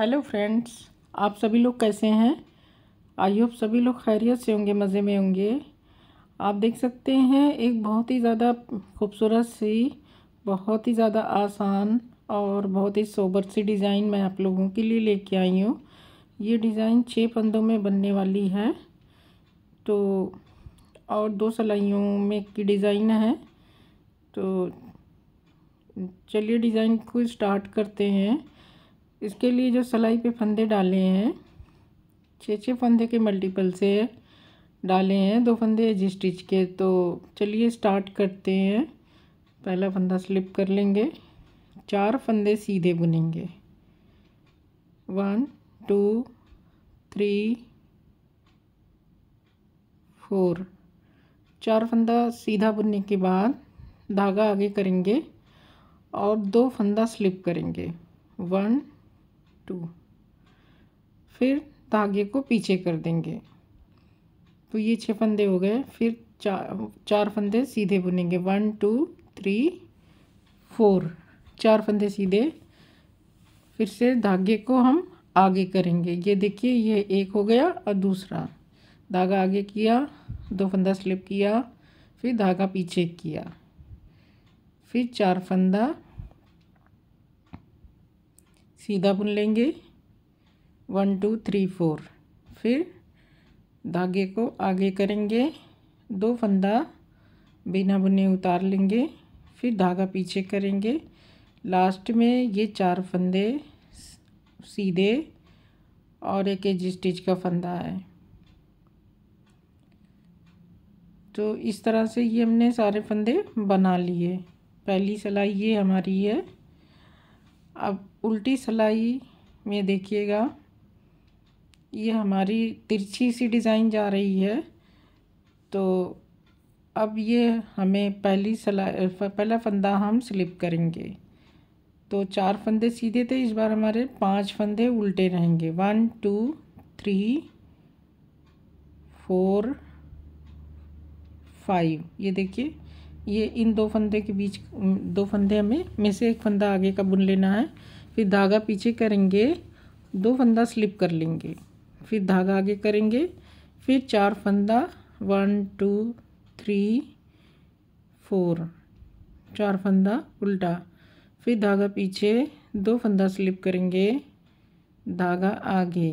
hello friends आप सभी लोग कैसे हैं आई होप सभी लोग खैरियत से होंगे मज़े में होंगे आप देख सकते हैं एक बहुत ही ज़्यादा खूबसूरत सी बहुत ही ज़्यादा आसान और बहुत ही सोबर सी डिज़ाइन मैं आप लोगों के लिए लेके आई हूँ ये डिज़ाइन छः पंदों में बनने वाली है तो और दो सलाइयों में की डिज़ाइन है तो चलिए डिज़ाइन को स्टार्ट करते हैं इसके लिए जो सलाई पे फंदे डाले हैं छः छः फंदे के मल्टीपल से डाले हैं दो फंदे एज स्टिच के तो चलिए स्टार्ट करते हैं पहला फंदा स्लिप कर लेंगे चार फंदे सीधे बुनेंगे वन टू थ्री फोर चार फंदा सीधा बुनने के बाद धागा आगे करेंगे और दो फंदा स्लिप करेंगे वन टू फिर धागे को पीछे कर देंगे तो ये छः फंदे हो गए फिर चार चार फंदे सीधे बुनेंगे वन टू थ्री फोर चार फंदे सीधे फिर से धागे को हम आगे करेंगे ये देखिए ये एक हो गया और दूसरा धागा आगे किया दो फंदा स्लिप किया फिर धागा पीछे किया फिर चार फंदा सीधा बुन लेंगे वन टू थ्री फोर फिर धागे को आगे करेंगे दो फंदा बिना बुने उतार लेंगे फिर धागा पीछे करेंगे लास्ट में ये चार फंदे सीधे और एक एज स्टिच का फंदा है तो इस तरह से ये हमने सारे फंदे बना लिए पहली सिलाई ये हमारी है अब उल्टी सलाई में देखिएगा ये हमारी तिरछी सी डिज़ाइन जा रही है तो अब ये हमें पहली सिलाई पहला फंदा हम स्लिप करेंगे तो चार फंदे सीधे थे इस बार हमारे पांच फंदे उल्टे रहेंगे one two three four five ये देखिए ये इन दो फंदे के बीच दो फंदे हमें में से एक फंदा आगे का बुन लेना है फिर धागा पीछे करेंगे दो फंदा स्लिप कर लेंगे फिर धागा आगे करेंगे फिर चार फंदा वन टू थ्री फोर चार फंदा उल्टा फिर धागा पीछे दो फंदा स्लिप करेंगे धागा आगे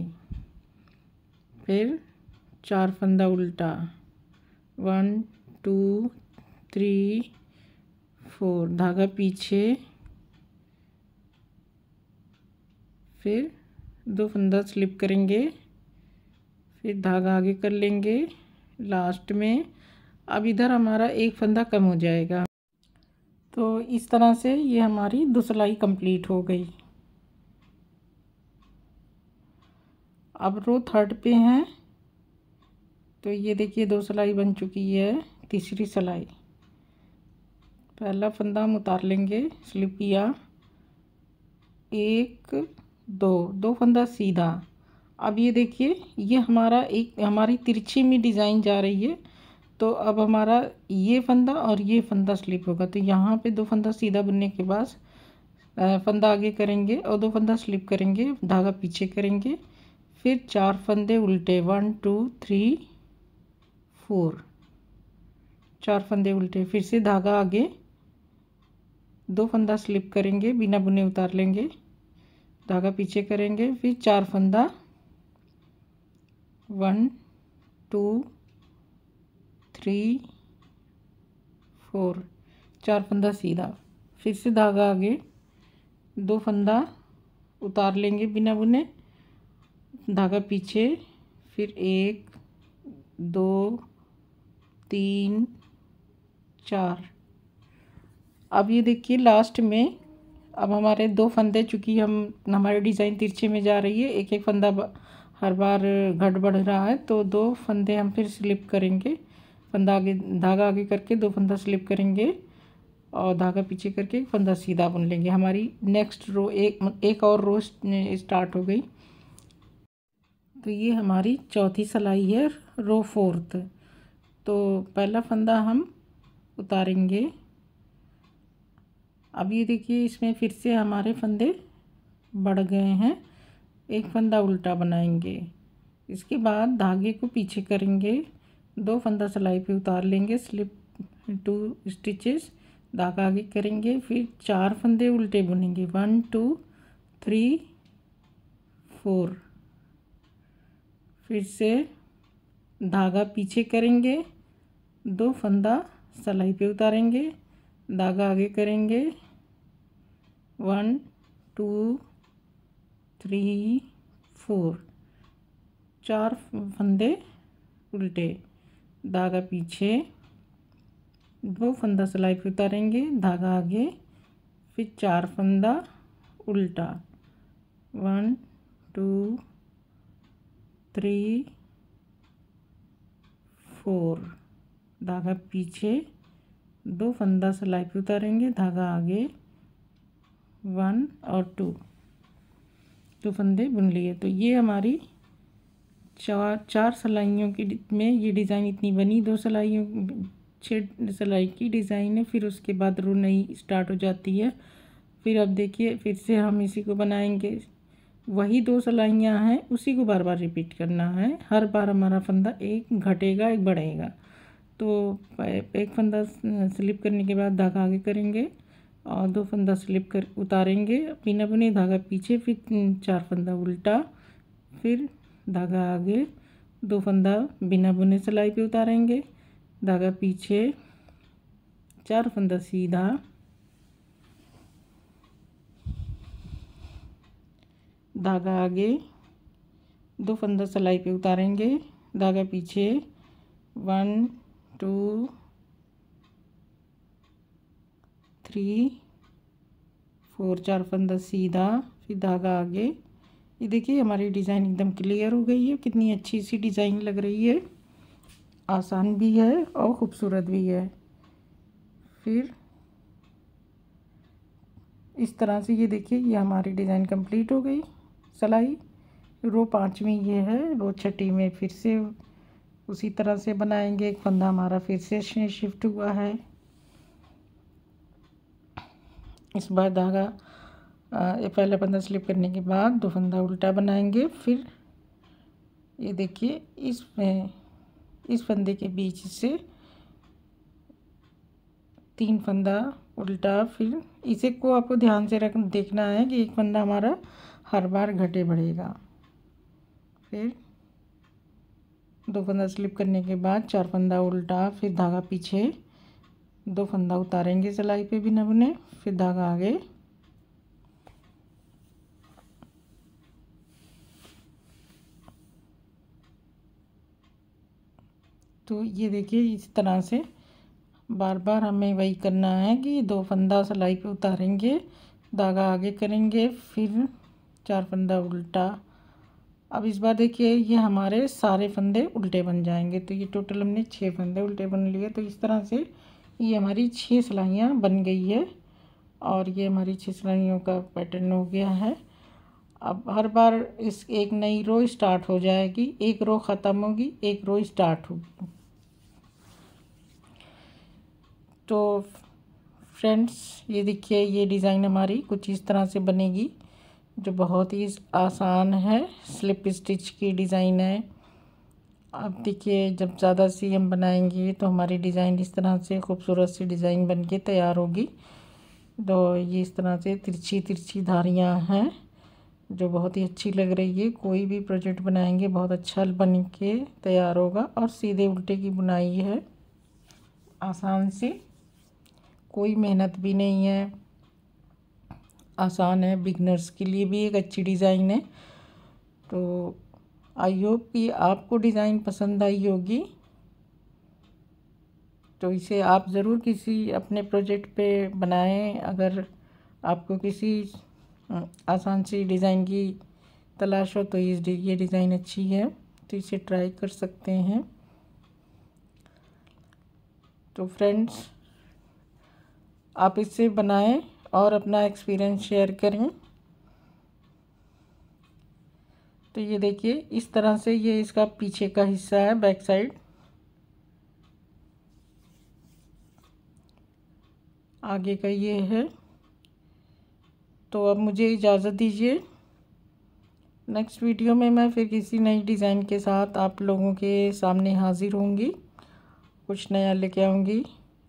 फिर चार फंदा उल्टा वन टू थ्री फोर धागा पीछे फिर दो फंदा स्लिप करेंगे फिर धागा आगे कर लेंगे लास्ट में अब इधर हमारा एक फंदा कम हो जाएगा तो इस तरह से ये हमारी दो सिलाई कम्प्लीट हो गई अब रो थर्ड पे हैं तो ये देखिए दो सिलाई बन चुकी है तीसरी सिलाई पहला फंदा हम उतार लेंगे स्लिप किया एक दो दो फंदा सीधा अब ये देखिए ये हमारा एक हमारी तिरछी में डिज़ाइन जा रही है तो अब हमारा ये फंदा और ये फंदा स्लिप होगा तो यहाँ पे दो फंदा सीधा बनने के बाद फंदा आगे करेंगे और दो फंदा स्लिप करेंगे धागा पीछे करेंगे फिर चार फंदे उल्टे वन टू थ्री फोर चार फंदे उल्टे फिर से धागा आगे दो फंदा स्लिप करेंगे बिना बुने उतार लेंगे धागा पीछे करेंगे फिर चार फंदा वन टू थ्री फोर चार फंदा सीधा फिर से धागा आगे दो फंदा उतार लेंगे बिना बुने धागा पीछे फिर एक दो तीन चार अब ये देखिए लास्ट में अब हमारे दो फंदे चूँकि हम हमारे डिज़ाइन तिरछे में जा रही है एक एक फंदा हर बार घट बढ़ रहा है तो दो फंदे हम फिर स्लिप करेंगे फंदा आगे धागा आगे करके दो फंदा स्लिप करेंगे और धागा पीछे करके फंदा सीधा बुन लेंगे हमारी नेक्स्ट रो एक एक और रो स्टार्ट हो गई तो ये हमारी चौथी सलाई है रो फोर्थ तो पहला फंदा हम उतारेंगे अब ये देखिए इसमें फिर से हमारे फंदे बढ़ गए हैं एक फंदा उल्टा बनाएंगे इसके बाद धागे को पीछे करेंगे दो फंदा सिलाई पे उतार लेंगे स्लिप टू स्टिचेस धागा आगे करेंगे फिर चार फंदे उल्टे बुनेंगे वन टू थ्री फोर फिर से धागा पीछे करेंगे दो फंदा सलाई पे उतारेंगे धागा आगे करेंगे वन टू थ्री फोर चार फंदे उल्टे धागा पीछे दो फंदा सिलाई पर उतारेंगे धागा आगे फिर चार फंदा उल्टा वन टू थ्री फोर धागा पीछे दो फंदा सिलाई पर उतारेंगे धागा आगे वन और टू दो फंदे बुन लिए तो ये हमारी चार चार सलाइयों की में ये डिज़ाइन इतनी बनी दो सलाइयों छः सलाई की डिज़ाइन है फिर उसके बाद रो नई स्टार्ट हो जाती है फिर अब देखिए फिर से हम इसी को बनाएंगे वही दो सलाइयाँ हैं उसी को बार बार रिपीट करना है हर बार हमारा फंदा एक घटेगा एक बढ़ेगा तो एक फंदा स्लिप करने के बाद धागा आगे करेंगे और दो फंदा स्लिप कर उतारेंगे बिना बुने धागा पीछे फिर चार फंदा उल्टा फिर धागा आगे दो फंदा बिना बुने सिलाई पे उतारेंगे धागा पीछे चार फंदा सीधा धागा आगे दो फंदा सिलाई पे उतारेंगे धागा पीछे वन टू थ्री फोर चार फंदा सीधा फिर धागा आगे ये देखिए हमारी डिज़ाइन एकदम क्लियर हो गई है कितनी अच्छी सी डिज़ाइन लग रही है आसान भी है और ख़ूबसूरत भी है फिर इस तरह से ये देखिए ये हमारी डिज़ाइन कंप्लीट हो गई सलाई रो पाँचवीं ये है रो छठी में फिर से उसी तरह से बनाएंगे एक फंदा हमारा फिर से शिफ्ट हुआ है इस बार धागा ये पहला पंदा स्लिप करने के बाद दो फंदा उल्टा बनाएंगे फिर ये देखिए इसमें इस फंदे के बीच से तीन फंदा उल्टा फिर इसे को आपको ध्यान से रख देखना है कि एक फंदा हमारा हर बार घटे बढ़ेगा फिर दो फंदा स्लिप करने के बाद चार फंदा उल्टा फिर धागा पीछे दो फंदा उतारेंगे सिलाई पे भी अपने फिर धागा आगे तो ये देखिए इस तरह से बार बार हमें वही करना है कि दो फंदा सिलाई पे उतारेंगे धागा आगे करेंगे फिर चार फंदा उल्टा अब इस बार देखिए ये हमारे सारे फंदे उल्टे बन जाएंगे तो ये टोटल हमने छः फंदे उल्टे बन लिए तो इस तरह से ये हमारी छह सिलाइयाँ बन गई है और ये हमारी छह सिलाइयों का पैटर्न हो गया है अब हर बार इस एक नई रो स्टार्ट हो जाएगी एक रो ख़त्म होगी एक रो स्टार्ट होगी तो फ्रेंड्स ये देखिए ये डिज़ाइन हमारी कुछ इस तरह से बनेगी जो बहुत ही आसान है स्लिप स्टिच की डिज़ाइन है अब देखिए जब ज़्यादा सी हम बनाएंगे तो हमारी डिज़ाइन इस तरह से खूबसूरत सी डिज़ाइन बन के तैयार होगी तो ये इस तरह से तिरछी तिरछी धारियाँ हैं जो बहुत ही अच्छी लग रही है कोई भी प्रोजेक्ट बनाएंगे बहुत अच्छा बन के तैयार होगा और सीधे उल्टे की बुनाई है आसान से कोई मेहनत भी नहीं है आसान है बिगनर्स के लिए भी एक अच्छी डिज़ाइन है तो आई होप कि आपको डिज़ाइन पसंद आई होगी तो इसे आप ज़रूर किसी अपने प्रोजेक्ट पे बनाएं अगर आपको किसी आसान सी डिज़ाइन की तलाश हो तो इस ये डिज़ाइन अच्छी है तो इसे ट्राई कर सकते हैं तो फ्रेंड्स आप इसे बनाएं और अपना एक्सपीरियंस शेयर करें तो ये देखिए इस तरह से ये इसका पीछे का हिस्सा है बैक साइड आगे का ये है तो अब मुझे इजाज़त दीजिए नेक्स्ट वीडियो में मैं फिर किसी नई डिज़ाइन के साथ आप लोगों के सामने हाज़िर होंगी कुछ नया लेके आऊँगी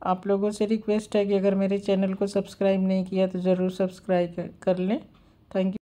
आप लोगों से रिक्वेस्ट है कि अगर मेरे चैनल को सब्सक्राइब नहीं किया तो ज़रूर सब्सक्राइब कर लें थैंक यू